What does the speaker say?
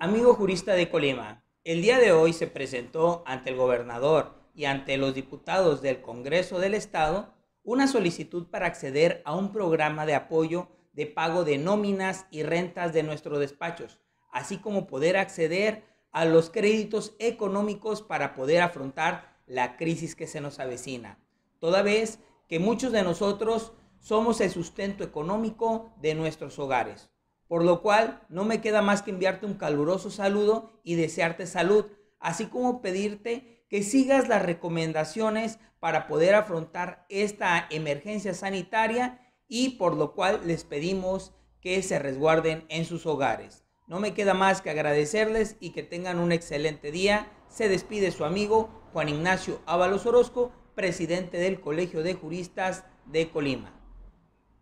Amigo jurista de Colima, el día de hoy se presentó ante el gobernador y ante los diputados del Congreso del Estado una solicitud para acceder a un programa de apoyo de pago de nóminas y rentas de nuestros despachos, así como poder acceder a los créditos económicos para poder afrontar la crisis que se nos avecina, toda vez que muchos de nosotros somos el sustento económico de nuestros hogares. Por lo cual, no me queda más que enviarte un caluroso saludo y desearte salud, así como pedirte que sigas las recomendaciones para poder afrontar esta emergencia sanitaria y por lo cual les pedimos que se resguarden en sus hogares. No me queda más que agradecerles y que tengan un excelente día. Se despide su amigo Juan Ignacio Ábalos Orozco, presidente del Colegio de Juristas de Colima.